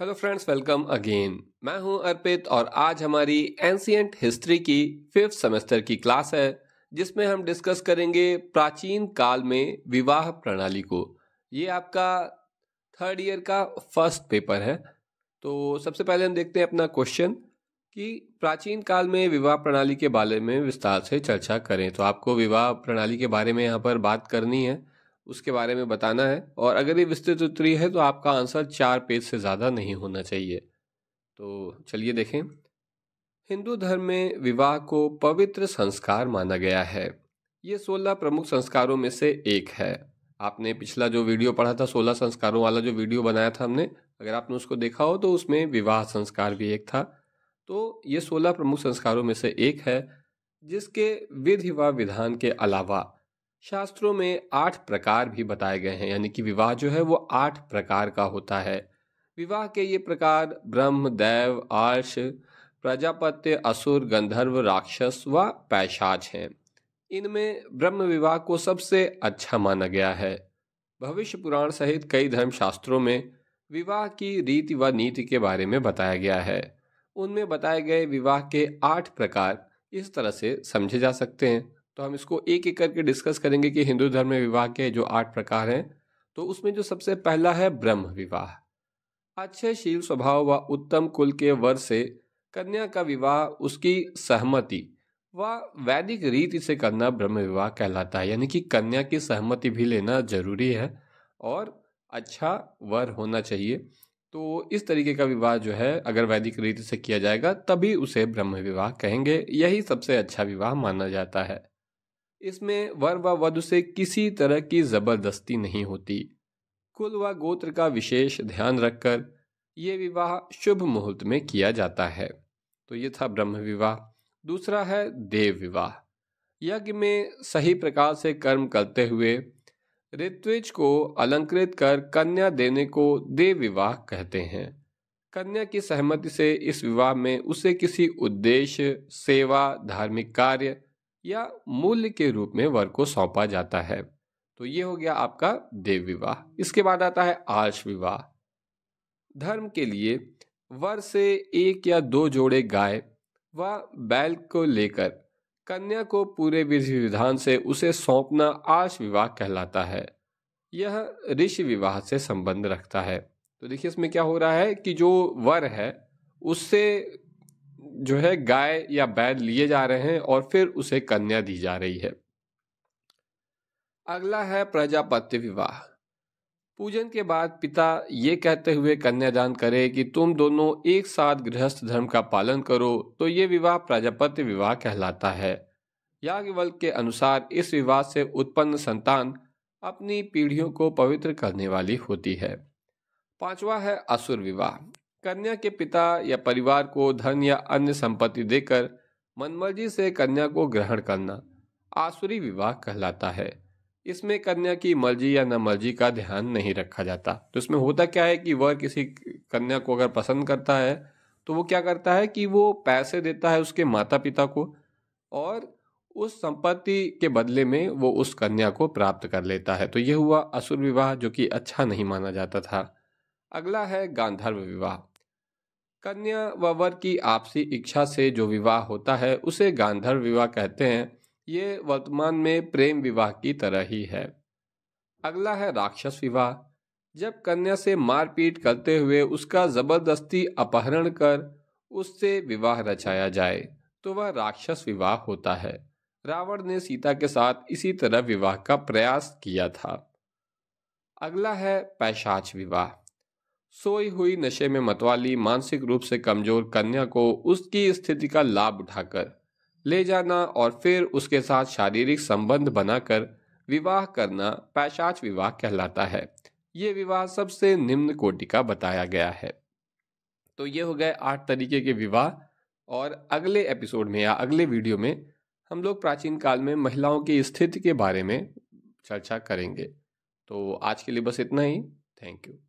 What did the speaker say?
hello friends welcome again मैं हूं अर्पित और आज हमारी एंशियंट हिस्ट्री की फिफ्थ सेमेस्टर की क्लास है जिसमें हम डिस्कस करेंगे प्राचीन काल में विवाह प्रणाली को ये आपका थर्ड ईयर का फर्स्ट पेपर है तो सबसे पहले हम देखते हैं अपना क्वेश्चन कि प्राचीन काल में विवाह प्रणाली के बारे में विस्तार से चर्चा करें तो आपको विवाह प्रणाली के बारे में यहाँ पर बात करनी है उसके बारे में बताना है और अगर ये विस्तृत उत्तरी है तो आपका आंसर चार पेज से ज़्यादा नहीं होना चाहिए तो चलिए देखें हिंदू धर्म में विवाह को पवित्र संस्कार माना गया है ये सोलह प्रमुख संस्कारों में से एक है आपने पिछला जो वीडियो पढ़ा था सोलह संस्कारों वाला जो वीडियो बनाया था हमने अगर आपने उसको देखा हो तो उसमें विवाह संस्कार भी एक था तो ये सोलह प्रमुख संस्कारों में से एक है जिसके विधि व विधान के अलावा शास्त्रों में आठ प्रकार भी बताए गए हैं यानी कि विवाह जो है वो आठ प्रकार का होता है विवाह के ये प्रकार ब्रह्म दैव आर्ष प्रजापत्य असुर गंधर्व राक्षस व पैशाच हैं इनमें ब्रह्म विवाह को सबसे अच्छा माना गया है भविष्य पुराण सहित कई धर्मशास्त्रों में विवाह की रीति व नीति के बारे में बताया गया है उनमें बताए गए विवाह के आठ प्रकार इस तरह से समझे जा सकते हैं तो हम इसको एक एक करके डिस्कस करेंगे कि हिंदू धर्म में विवाह के जो आठ प्रकार हैं तो उसमें जो सबसे पहला है ब्रह्म विवाह अच्छे शील स्वभाव व उत्तम कुल के वर से कन्या का विवाह उसकी सहमति व वैदिक रीति से करना ब्रह्म विवाह कहलाता है यानी कि कन्या की सहमति भी लेना जरूरी है और अच्छा वर होना चाहिए तो इस तरीके का विवाह जो है अगर वैदिक रीति से किया जाएगा तभी उसे ब्रह्म विवाह कहेंगे यही सबसे अच्छा विवाह माना जाता है इसमें वर व वधु से किसी तरह की ज़बरदस्ती नहीं होती कुल व गोत्र का विशेष ध्यान रखकर ये विवाह शुभ मुहूर्त में किया जाता है तो ये था ब्रह्म विवाह दूसरा है देव विवाह यज्ञ में सही प्रकार से कर्म करते हुए ऋत्विज को अलंकृत कर कन्या देने को देव विवाह कहते हैं कन्या की सहमति से इस विवाह में उसे किसी उद्देश्य सेवा धार्मिक कार्य या मूल्य के रूप में वर को सौंपा जाता है तो ये हो गया आपका देव विवाह इसके बाद आता है आर्ष विवाह धर्म के लिए वर से एक या दो जोड़े गाय व बैल को लेकर कन्या को पूरे विधि विधान से उसे सौंपना आर्ष विवाह कहलाता है यह ऋषि विवाह से संबंध रखता है तो देखिए इसमें क्या हो रहा है कि जो वर है उससे जो है गाय या बैल लिए जा रहे हैं और फिर उसे कन्या दी जा रही है अगला है प्रजापति विवाह पूजन के बाद पिता ये कहते हुए कन्यादान करे कि तुम दोनों एक साथ गृहस्थ धर्म का पालन करो तो ये विवाह प्रजापति विवाह कहलाता है याज्ञवल के अनुसार इस विवाह से उत्पन्न संतान अपनी पीढ़ियों को पवित्र करने वाली होती है पांचवा है असुर विवाह कन्या के पिता या परिवार को धन या अन्य संपत्ति देकर मनमर्जी से कन्या को ग्रहण करना आसुरी विवाह कहलाता है इसमें कन्या की मर्जी या न मर्जी का ध्यान नहीं रखा जाता तो इसमें होता क्या है कि वह किसी कन्या को अगर पसंद करता है तो वो क्या करता है कि वो पैसे देता है उसके माता पिता को और उस संपत्ति के बदले में वो उस कन्या को प्राप्त कर लेता है तो यह हुआ असुर विवाह जो कि अच्छा नहीं माना जाता था अगला है गांधर्व विवाह कन्या व वर की आपसी इच्छा से जो विवाह होता है उसे गांधर्व विवाह कहते हैं ये वर्तमान में प्रेम विवाह की तरह ही है अगला है राक्षस विवाह जब कन्या से मारपीट करते हुए उसका जबरदस्ती अपहरण कर उससे विवाह रचाया जाए तो वह राक्षस विवाह होता है रावण ने सीता के साथ इसी तरह विवाह का प्रयास किया था अगला है पैशाच विवाह सोई हुई नशे में मतवाली मानसिक रूप से कमजोर कन्या को उसकी स्थिति का लाभ उठाकर ले जाना और फिर उसके साथ शारीरिक संबंध बनाकर विवाह करना पैशाच विवाह कहलाता है ये विवाह सबसे निम्न कोटि का बताया गया है तो ये हो गए आठ तरीके के विवाह और अगले एपिसोड में या अगले वीडियो में हम लोग प्राचीन काल में महिलाओं की स्थिति के बारे में चर्चा करेंगे तो आज के लिए बस इतना ही थैंक यू